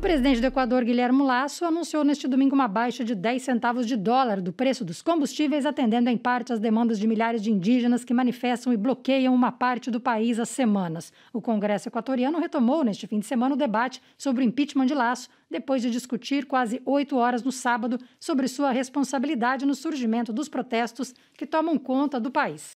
O presidente do Equador, Guilherme Lasso, anunciou neste domingo uma baixa de 10 centavos de dólar do preço dos combustíveis, atendendo em parte às demandas de milhares de indígenas que manifestam e bloqueiam uma parte do país há semanas. O Congresso equatoriano retomou neste fim de semana o debate sobre o impeachment de Lasso, depois de discutir quase oito horas no sábado sobre sua responsabilidade no surgimento dos protestos que tomam conta do país.